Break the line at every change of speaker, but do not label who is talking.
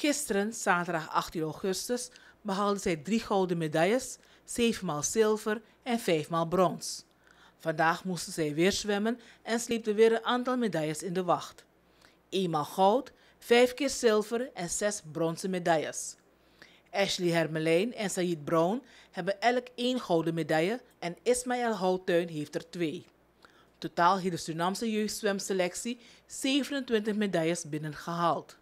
Gisteren, zaterdag 18 augustus, behaalde zij drie gouden medailles, zevenmaal zilver en vijfmaal brons. Vandaag moesten zij weer zwemmen en sleepte weer een aantal medailles in de wacht. Eenmaal goud, vijf keer zilver en zes bronzen medailles. Ashley Hermelijn en Said Brown hebben elk één gouden medaille en Ismaël Houtuin heeft er twee. Totaal heeft de Surinaamse jeugdzwemselectie 27 medailles binnengehaald.